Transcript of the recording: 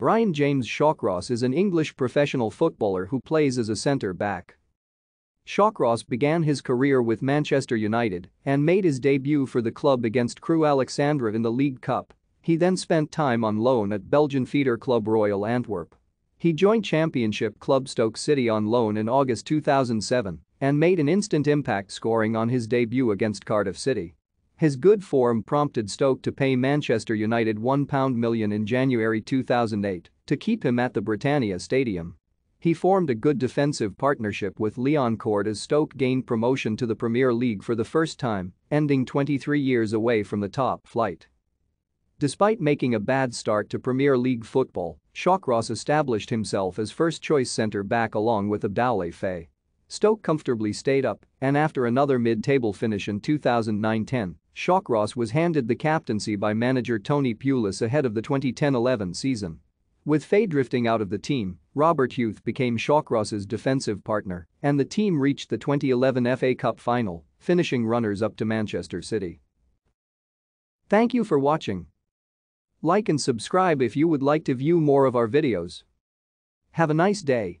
Brian James Shawcross is an English professional footballer who plays as a centre-back. Shawcross began his career with Manchester United and made his debut for the club against Crew Alexandra in the League Cup. He then spent time on loan at Belgian feeder club Royal Antwerp. He joined championship club Stoke City on loan in August 2007 and made an instant impact scoring on his debut against Cardiff City. His good form prompted Stoke to pay Manchester United £1 million in January 2008 to keep him at the Britannia Stadium. He formed a good defensive partnership with Leon Cord as Stoke gained promotion to the Premier League for the first time, ending 23 years away from the top flight. Despite making a bad start to Premier League football, Shawcross established himself as first-choice centre-back along with Abdoulaye Faye. Stoke comfortably stayed up, and after another mid-table finish in 2009-10, Shawcross was handed the captaincy by manager Tony Pulis ahead of the 2010-11 season. With Faye drifting out of the team, Robert Huth became Shawcross's defensive partner and the team reached the 2011 FA Cup final, finishing runners-up to Manchester City. Thank you for watching. Like and subscribe if you would like to view more of our videos. Have a nice day.